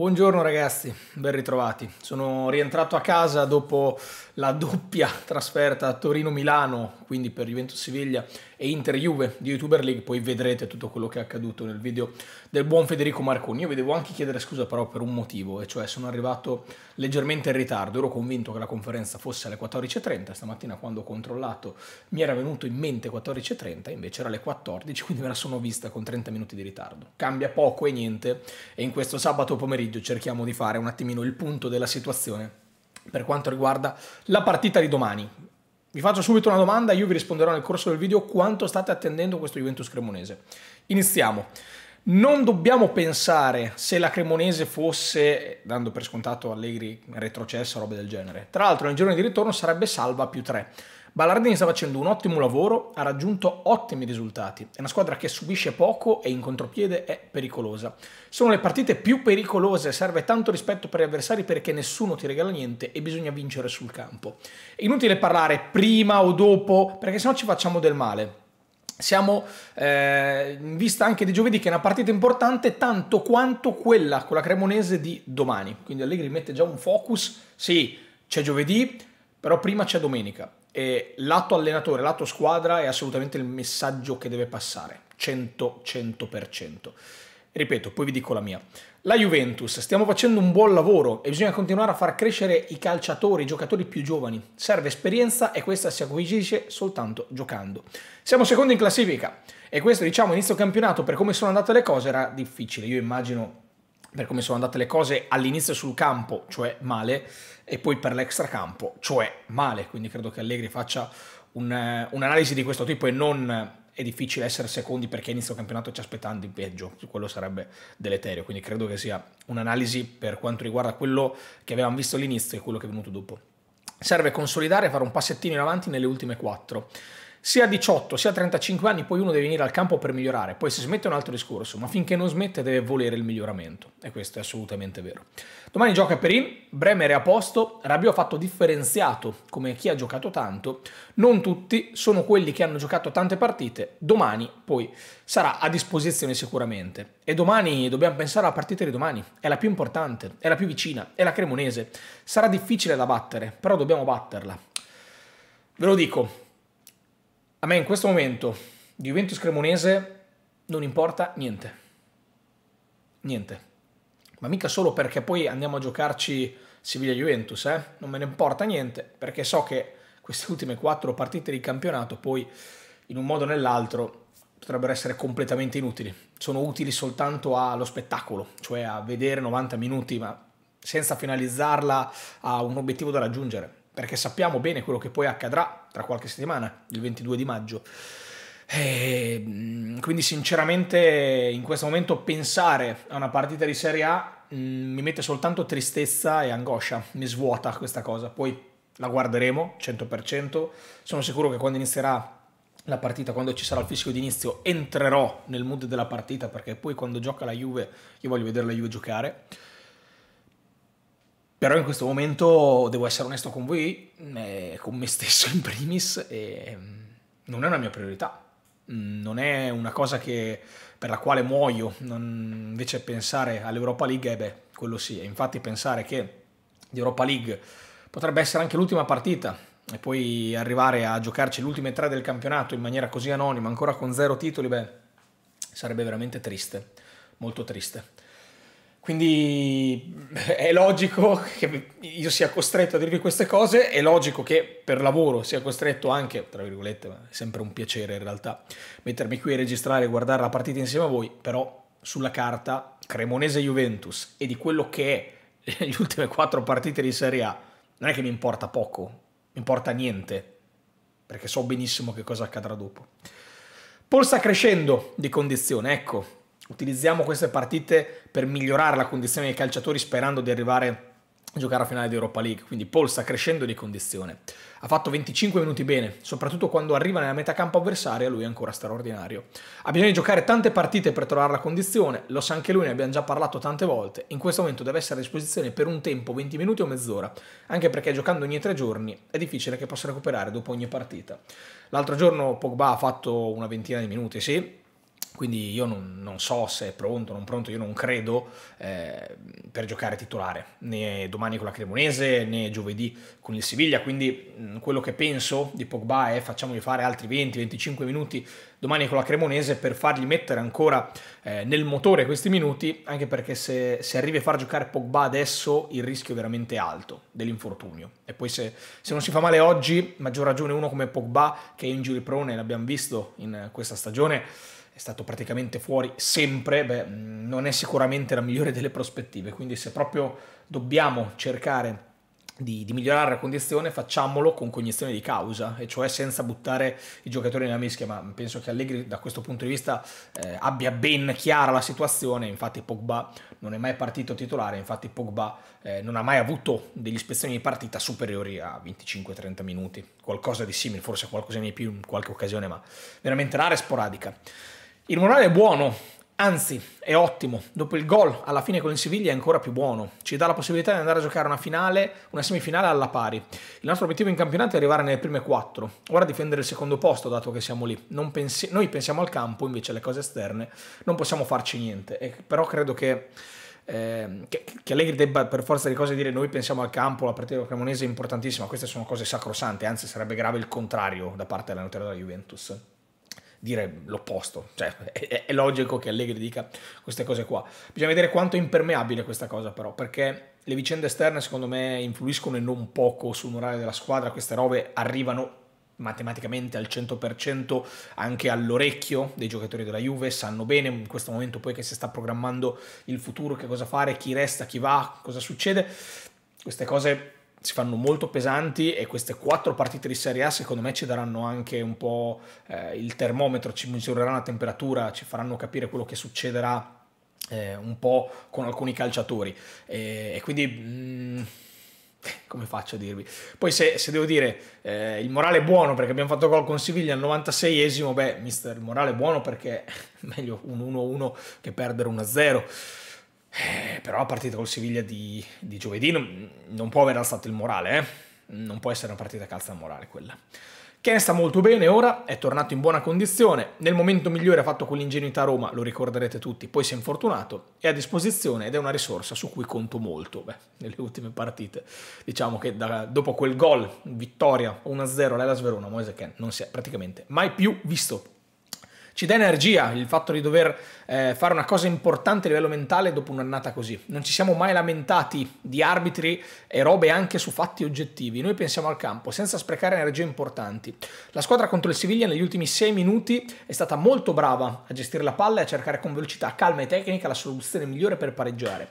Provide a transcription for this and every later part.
Buongiorno ragazzi, ben ritrovati. Sono rientrato a casa dopo la doppia trasferta a Torino-Milano, quindi per Juventus-Siviglia e Inter-Juve di YouTuber League, poi vedrete tutto quello che è accaduto nel video del buon Federico Marconi. Io vi devo anche chiedere scusa però per un motivo, e cioè sono arrivato leggermente in ritardo, ero convinto che la conferenza fosse alle 14.30, stamattina quando ho controllato mi era venuto in mente 14.30, invece era alle 14, quindi me la sono vista con 30 minuti di ritardo. Cambia poco e niente, e in questo sabato pomeriggio cerchiamo di fare un attimino il punto della situazione per quanto riguarda la partita di domani. Vi faccio subito una domanda, io vi risponderò nel corso del video quanto state attendendo questo Juventus Cremonese. Iniziamo. Non dobbiamo pensare se la Cremonese fosse, dando per scontato Allegri, retrocessa, roba del genere. Tra l'altro nel giorno di ritorno sarebbe salva più 3. Ballardini sta facendo un ottimo lavoro, ha raggiunto ottimi risultati. È una squadra che subisce poco e in contropiede è pericolosa. Sono le partite più pericolose, serve tanto rispetto per gli avversari perché nessuno ti regala niente e bisogna vincere sul campo. È inutile parlare prima o dopo perché sennò ci facciamo del male. Siamo eh, in vista anche di giovedì che è una partita importante tanto quanto quella con la Cremonese di domani. Quindi Allegri mette già un focus. Sì, c'è giovedì, però prima c'è domenica e lato allenatore, lato squadra è assolutamente il messaggio che deve passare, 100, 100%. Ripeto, poi vi dico la mia. La Juventus, stiamo facendo un buon lavoro e bisogna continuare a far crescere i calciatori, i giocatori più giovani. Serve esperienza e questa si acquisisce soltanto giocando. Siamo secondi in classifica e questo, diciamo, inizio campionato per come sono andate le cose era difficile. Io immagino per come sono andate le cose all'inizio sul campo, cioè male, e poi per l'extracampo, cioè male. Quindi credo che Allegri faccia eh, un'analisi di questo tipo e non eh, è difficile essere secondi perché inizio campionato ci aspettando in peggio, quello sarebbe deleterio, quindi credo che sia un'analisi per quanto riguarda quello che avevamo visto all'inizio e quello che è venuto dopo. Serve consolidare e fare un passettino in avanti nelle ultime quattro sia a 18 sia a 35 anni poi uno deve venire al campo per migliorare, poi se smette è un altro discorso, ma finché non smette deve volere il miglioramento e questo è assolutamente vero. Domani gioca Perin, Bremer è a posto, Rabiot ha fatto differenziato come chi ha giocato tanto, non tutti sono quelli che hanno giocato tante partite, domani poi sarà a disposizione sicuramente e domani dobbiamo pensare alla partita di domani, è la più importante, è la più vicina, è la cremonese, sarà difficile da battere, però dobbiamo batterla. Ve lo dico, a me in questo momento di Juventus Cremonese non importa niente. Niente. Ma mica solo perché poi andiamo a giocarci Siviglia-Juventus, eh? Non me ne importa niente, perché so che queste ultime quattro partite di campionato poi in un modo o nell'altro potrebbero essere completamente inutili. Sono utili soltanto allo spettacolo, cioè a vedere 90 minuti, ma senza finalizzarla a un obiettivo da raggiungere perché sappiamo bene quello che poi accadrà tra qualche settimana, il 22 di maggio. E ehm, quindi sinceramente in questo momento pensare a una partita di Serie A mm, mi mette soltanto tristezza e angoscia, mi svuota questa cosa. Poi la guarderemo 100%, sono sicuro che quando inizierà la partita, quando ci sarà il fischio d'inizio, entrerò nel mood della partita perché poi quando gioca la Juve io voglio vedere la Juve giocare però in questo momento devo essere onesto con voi, eh, con me stesso in primis, e mm, non è una mia priorità. Mm, non è una cosa che, per la quale muoio. Non, invece pensare all'Europa League, eh beh, quello sì. E infatti pensare che l'Europa League potrebbe essere anche l'ultima partita e poi arrivare a giocarci le ultime tre del campionato in maniera così anonima, ancora con zero titoli, beh, sarebbe veramente triste. Molto triste. Quindi è logico che io sia costretto a dirvi queste cose, è logico che per lavoro sia costretto anche, tra virgolette, ma è sempre un piacere in realtà, mettermi qui a registrare e guardare la partita insieme a voi, però sulla carta Cremonese-Juventus e di quello che è le ultime quattro partite di Serie A, non è che mi importa poco, mi importa niente, perché so benissimo che cosa accadrà dopo. Paul sta crescendo di condizione, ecco, utilizziamo queste partite per migliorare la condizione dei calciatori sperando di arrivare a giocare a finale di Europa League, quindi Paul sta crescendo di condizione. Ha fatto 25 minuti bene, soprattutto quando arriva nella metà campo avversaria, lui è ancora straordinario. Ha bisogno di giocare tante partite per trovare la condizione, lo sa anche lui, ne abbiamo già parlato tante volte, in questo momento deve essere a disposizione per un tempo, 20 minuti o mezz'ora, anche perché giocando ogni tre giorni è difficile che possa recuperare dopo ogni partita. L'altro giorno Pogba ha fatto una ventina di minuti, sì, quindi io non, non, so se è pronto o non pronto, io non credo eh, per giocare titolare, né domani con la Cremonese né giovedì con il Siviglia, quindi mh, mm, quello che penso di Pogba è facciamogli fare altri 20-25 minuti domani con la Cremonese per fargli mettere ancora eh, nel motore questi minuti, anche perché se, se, arrivi a far giocare Pogba adesso il rischio è veramente alto dell'infortunio. E poi se, se, non si fa male oggi, maggior ragione uno come Pogba che è in injury prone, l'abbiamo visto in questa stagione, stato praticamente fuori sempre, beh, non è sicuramente la migliore delle prospettive. Quindi se proprio dobbiamo cercare di, di, migliorare la condizione, facciamolo con cognizione di causa, e cioè senza buttare i giocatori nella mischia, ma penso che Allegri da questo punto di vista eh, abbia ben chiara la situazione, infatti Pogba non è mai partito titolare, infatti Pogba eh, non ha mai avuto degli ispezioni di partita superiori a 25-30 minuti, qualcosa di simile, forse qualcosina di più in qualche occasione, ma veramente rara e sporadica. Il morale è buono, anzi è ottimo. Dopo il gol alla fine con il Siviglia è ancora più buono. Ci dà la possibilità di andare a giocare una finale, una semifinale alla pari. Il nostro obiettivo in campionato è arrivare nelle prime quattro. Ora difendere il secondo posto, dato che siamo lì. Pensi noi pensiamo al campo, invece alle cose esterne non possiamo farci niente. E però credo che, ehm, che, che Allegri debba per forza di cose dire noi pensiamo al campo, la partita cremonese è importantissima, queste sono cose sacrosante, anzi sarebbe grave il contrario da parte della neutralità della Juventus dire l'opposto, cioè è, è logico che Allegri dica queste cose qua. Bisogna vedere quanto è impermeabile questa cosa però, perché le vicende esterne secondo me influiscono e non poco sul morale della squadra, queste robe arrivano matematicamente al 100% anche all'orecchio dei giocatori della Juve, sanno bene in questo momento poi che si sta programmando il futuro, che cosa fare, chi resta, chi va, cosa succede. Queste cose si fanno molto pesanti e queste quattro partite di Serie A secondo me ci daranno anche un po' eh, il termometro, ci misureranno la temperatura, ci faranno capire quello che succederà eh, un po' con alcuni calciatori e, eh, e quindi... Mm, come faccio a dirvi? Poi se, se devo dire eh, il morale è buono perché abbiamo fatto gol con Siviglia al 96esimo, beh, mister, il morale è buono perché è meglio un 1-1 che perdere 1-0 eh, però la partita col Siviglia di, di giovedì non, non, può aver alzato il morale, eh? non può essere una partita calza il morale quella. Ken sta molto bene ora, è tornato in buona condizione, nel momento migliore ha fatto quell'ingenuità a Roma, lo ricorderete tutti, poi si è infortunato, è a disposizione ed è una risorsa su cui conto molto, beh, nelle ultime partite. Diciamo che da, dopo quel gol, vittoria 1-0 all'Elas Verona, Moise Ken non si è praticamente mai più visto ci dà energia il fatto di dover eh, fare una cosa importante a livello mentale dopo un'annata così. Non ci siamo mai lamentati di arbitri e robe anche su fatti oggettivi. Noi pensiamo al campo senza sprecare energie importanti. La squadra contro il Siviglia negli ultimi 6 minuti è stata molto brava a gestire la palla e a cercare con velocità calma e tecnica la soluzione migliore per pareggiare.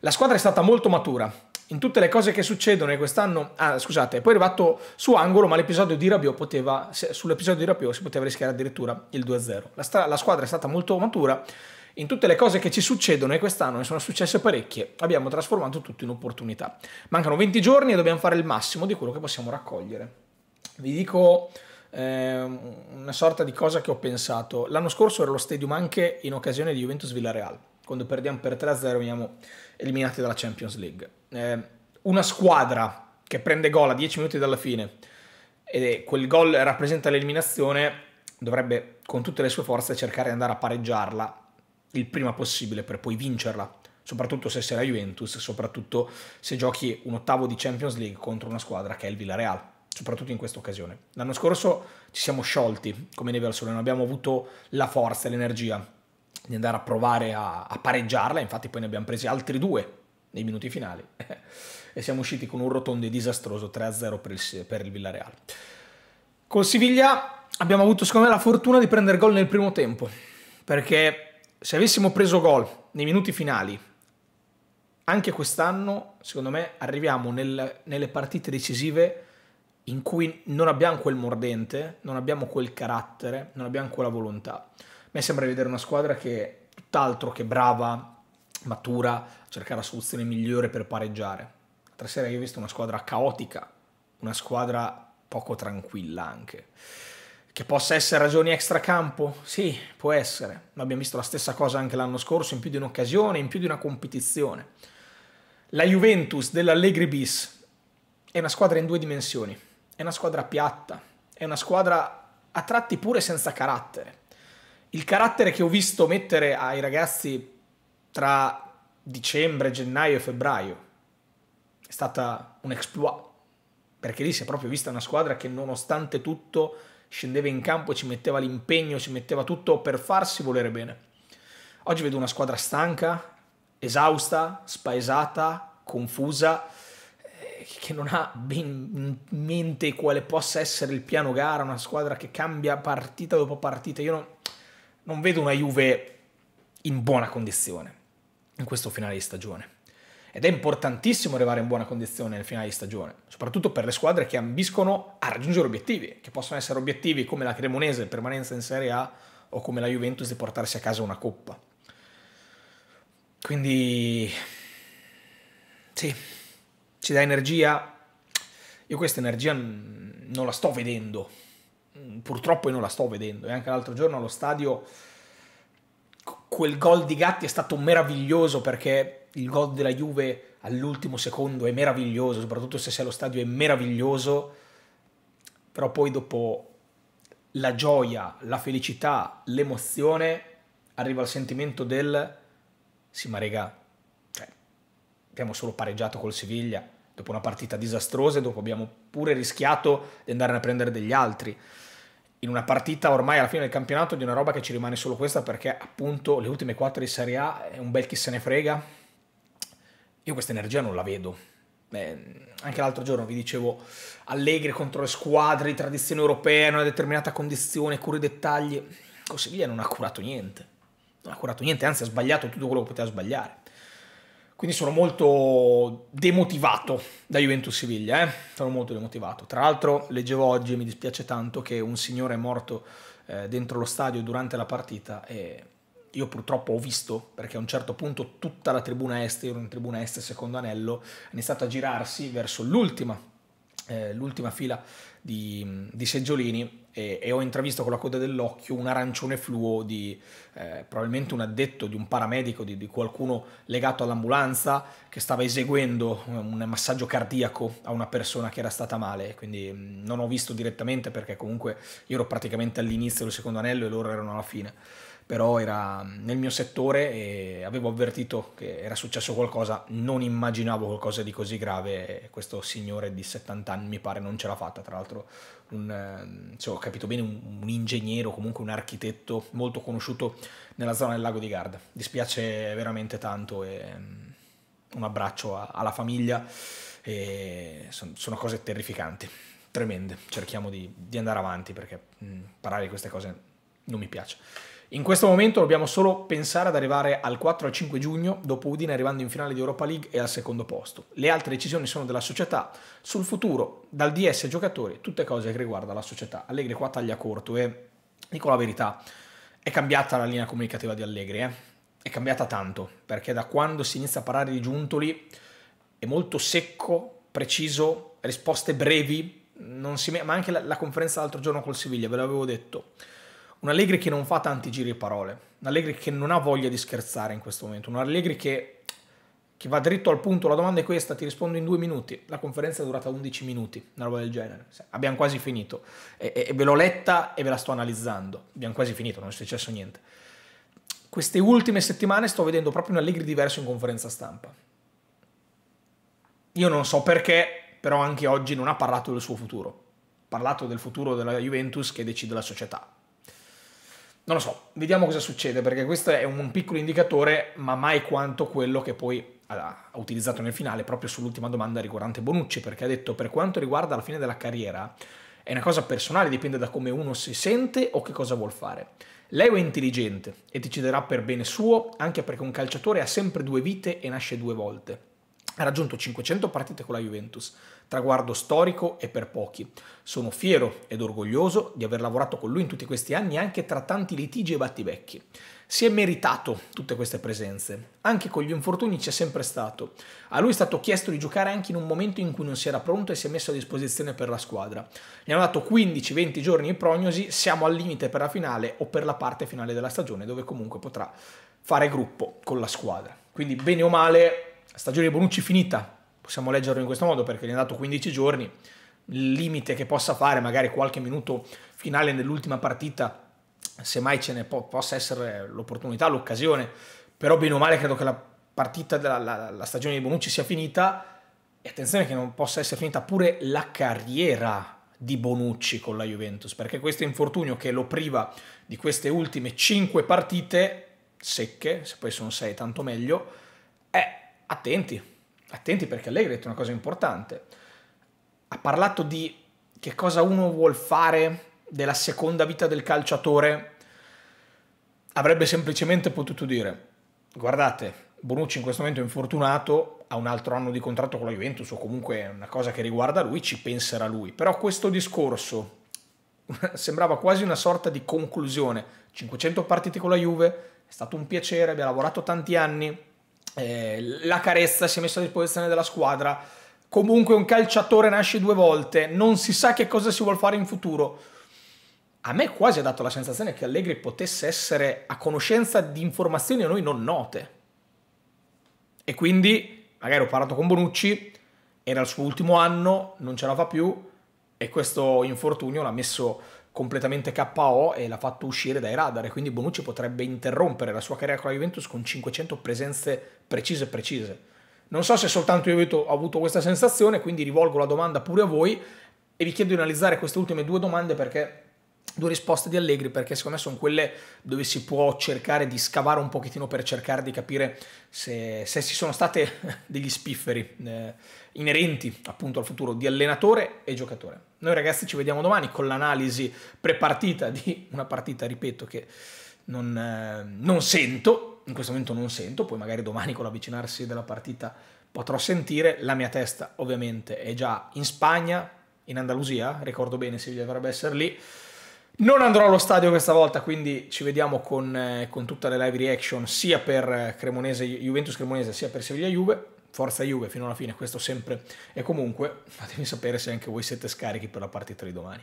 La squadra è stata molto matura, in tutte le cose che succedono e quest'anno, ah, scusate, poi è arrivato su angolo, ma l'episodio di Rabiot poteva, sull'episodio di Rabiot si poteva rischiare addirittura il 2-0. La, la, squadra è stata molto matura, in tutte le cose che ci succedono e quest'anno ne sono successe parecchie, abbiamo trasformato tutto in opportunità. Mancano 20 giorni e dobbiamo fare il massimo di quello che possiamo raccogliere. Vi dico eh, una sorta di cosa che ho pensato. L'anno scorso ero allo stadium anche in occasione di Juventus Villareal quando perdiamo per 3-0 veniamo eliminati dalla Champions League. Eh, una squadra che prende gol a 10 minuti dalla fine e quel gol rappresenta l'eliminazione, dovrebbe con tutte le sue forze cercare di andare a pareggiarla il prima possibile per poi vincerla, soprattutto se sei la Juventus, soprattutto se giochi un ottavo di Champions League contro una squadra che è il Villarreal soprattutto in questa occasione. L'anno scorso ci siamo sciolti come neve non abbiamo avuto la forza, l'energia di andare a provare a, a pareggiarla, infatti poi ne abbiamo presi altri due nei minuti finali e siamo usciti con un rotondo disastroso 3-0 per il, per il Villareal. Col Siviglia abbiamo avuto secondo me la fortuna di prendere gol nel primo tempo, perché se avessimo preso gol nei minuti finali, anche quest'anno secondo me arriviamo nel, nelle partite decisive in cui non abbiamo quel mordente, non abbiamo quel carattere, non abbiamo quella volontà me sembra di vedere una squadra che è tutt'altro che brava, matura, a cercare la soluzione migliore per pareggiare. L'altra sera io ho visto una squadra caotica, una squadra poco tranquilla anche. Che possa essere ragioni extracampo? Sì, può essere, ma abbiamo visto la stessa cosa anche l'anno scorso in più di un'occasione, in più di una competizione. La Juventus dell'Allegri bis è una squadra in due dimensioni, è una squadra piatta, è una squadra a tratti pure senza carattere il carattere che ho visto mettere ai ragazzi tra dicembre, gennaio e febbraio è stata un exploit, perché lì si è proprio vista una squadra che nonostante tutto scendeva in campo, ci metteva l'impegno, ci metteva tutto per farsi volere bene. Oggi vedo una squadra stanca, esausta, spaesata, confusa, eh, che non ha ben in mente quale possa essere il piano gara, una squadra che cambia partita dopo partita. Io non, non vedo una Juve in buona condizione in questo finale di stagione. Ed è importantissimo arrivare in buona condizione nel finale di stagione, soprattutto per le squadre che ambiscono a raggiungere obiettivi, che possono essere obiettivi come la Cremonese, permanenza in Serie A, o come la Juventus di portarsi a casa una coppa. Quindi sì, ci dà energia. Io questa energia non la sto vedendo Mm, purtroppo io non la sto vedendo. E anche l'altro giorno allo stadio quel gol di Gatti è stato meraviglioso perché il gol della Juve all'ultimo secondo è meraviglioso, soprattutto se sei allo stadio è meraviglioso, però poi dopo la gioia, la felicità, l'emozione arriva il sentimento del sì ma raga, cioè, abbiamo solo pareggiato col Siviglia, dopo una partita disastrosa e dopo abbiamo pure rischiato di andare a prendere degli altri. In una partita ormai alla fine del campionato di una roba che ci rimane solo questa perché appunto le ultime quattro di Serie A è un bel chi se ne frega. Io questa energia non la vedo. Beh, anche l'altro giorno vi dicevo Allegri contro le squadre di tradizione europea in una determinata condizione, curi i dettagli. Così via non ha curato niente. Non ha curato niente, anzi ha sbagliato tutto quello che poteva sbagliare quindi sono molto demotivato da Juventus Siviglia, eh? sono molto demotivato. Tra l'altro leggevo oggi, mi dispiace tanto, che un signore è morto eh, dentro lo stadio durante la partita e io purtroppo ho visto, perché a un certo punto tutta la tribuna est, io ero in tribuna est secondo anello, ha iniziato a girarsi verso l'ultima, eh, l'ultima fila di, di seggiolini e, e ho intravisto con la coda dell'occhio un arancione fluo di eh, probabilmente un addetto, di un paramedico, di, di qualcuno legato all'ambulanza che stava eseguendo un massaggio cardiaco a una persona che era stata male, quindi mm, non ho visto direttamente perché comunque io ero praticamente all'inizio del secondo anello e loro erano alla fine però era nel mio settore e avevo avvertito che era successo qualcosa, non immaginavo qualcosa di così grave, questo signore di 70 anni mi pare non ce l'ha fatta, tra l'altro un, ehm, se ho capito bene, un, un ingegnere o comunque un architetto molto conosciuto nella zona del lago di Garda, dispiace veramente tanto e ehm, un abbraccio a, alla famiglia, e son, sono cose terrificanti, tremende, cerchiamo di, di andare avanti perché mh, parlare di queste cose non mi piace. In questo momento dobbiamo solo pensare ad arrivare al 4 al 5 giugno, dopo Udine arrivando in finale di Europa League e al secondo posto. Le altre decisioni sono della società, sul futuro, dal DS ai giocatori, tutte cose che riguardano la società. Allegri qua taglia corto e eh. dico la verità, è cambiata la linea comunicativa di Allegri, eh? è cambiata tanto, perché da quando si inizia a parlare di Giuntoli è molto secco, preciso, risposte brevi, me... ma anche la, la conferenza l'altro giorno col Siviglia, ve l'avevo detto un Allegri che non fa tanti giri di parole, un Allegri che non ha voglia di scherzare in questo momento, un Allegri che, che va dritto al punto, la domanda è questa, ti rispondo in due minuti, la conferenza è durata 11 minuti, una roba del genere, abbiamo quasi finito, e, e, e ve l'ho letta e ve la sto analizzando, abbiamo quasi finito, non è successo niente. Queste ultime settimane sto vedendo proprio un Allegri diverso in conferenza stampa. Io non so perché, però anche oggi non ha parlato del suo futuro. Ha parlato del futuro della Juventus che decide la società non lo so, vediamo cosa succede, perché questo è un piccolo indicatore, ma mai quanto quello che poi ha utilizzato nel finale, proprio sull'ultima domanda riguardante Bonucci, perché ha detto per quanto riguarda la fine della carriera, è una cosa personale, dipende da come uno si sente o che cosa vuol fare. Leo è intelligente e deciderà per bene suo, anche perché un calciatore ha sempre due vite e nasce due volte. Ha raggiunto 500 partite con la Juventus, traguardo storico e per pochi. Sono fiero ed orgoglioso di aver lavorato con lui in tutti questi anni anche tra tanti litigi e battibecchi. Si è meritato tutte queste presenze, anche con gli infortuni c'è sempre stato. A lui è stato chiesto di giocare anche in un momento in cui non si era pronto e si è messo a disposizione per la squadra. Ne hanno dato 15-20 giorni di prognosi, siamo al limite per la finale o per la parte finale della stagione dove comunque potrà fare gruppo con la squadra. Quindi bene o male, stagione di Bonucci finita, possiamo leggerlo in questo modo perché gli è andato 15 giorni, il limite che possa fare magari qualche minuto finale nell'ultima partita, semmai ce ne po possa essere l'opportunità, l'occasione, però bene o male credo che la partita della la, la stagione di Bonucci sia finita e attenzione che non possa essere finita pure la carriera di Bonucci con la Juventus, perché questo infortunio che lo priva di queste ultime 5 partite secche, se poi sono 6 tanto meglio, è eh, attenti, attenti perché Allegri ha detto una cosa importante, ha parlato di che cosa uno vuol fare della seconda vita del calciatore, avrebbe semplicemente potuto dire, guardate, Bonucci in questo momento è infortunato, ha un altro anno di contratto con la Juventus o comunque è una cosa che riguarda lui, ci penserà lui. Però questo discorso sembrava quasi una sorta di conclusione. 500 partite con la Juve, è stato un piacere, abbiamo lavorato tanti anni, eh, la carezza si è messa a disposizione della squadra. Comunque un calciatore nasce due volte, non si sa che cosa si vuole fare in futuro. A me quasi ha dato la sensazione che Allegri potesse essere a conoscenza di informazioni a noi non note. E quindi, magari ho parlato con Bonucci, era il suo ultimo anno, non ce la fa più e questo infortunio l'ha messo completamente KO e l'ha fatto uscire dai radar e quindi Bonucci potrebbe interrompere la sua carriera con la Juventus con 500 presenze precise precise. Non so se soltanto io ho avuto questa sensazione, quindi rivolgo la domanda pure a voi e vi chiedo di analizzare queste ultime due domande perché due risposte di Allegri perché secondo me sono quelle dove si può cercare di scavare un pochettino per cercare di capire se, se ci sono state degli spifferi eh, inerenti appunto al futuro di allenatore e giocatore. Noi ragazzi ci vediamo domani con l'analisi prepartita di una partita, ripeto, che non, eh, non sento, in questo momento non sento, poi magari domani con l'avvicinarsi della partita potrò sentire, la mia testa ovviamente è già in Spagna, in Andalusia, ricordo bene se dovrebbe essere lì. Non andrò allo stadio questa volta, quindi ci vediamo con, eh, con tutte le live reaction sia per Cremonese, Juventus Cremonese sia per Seviglia Juve. Forza Juve fino alla fine, questo sempre e comunque fatemi sapere se anche voi siete scarichi per la partita di domani.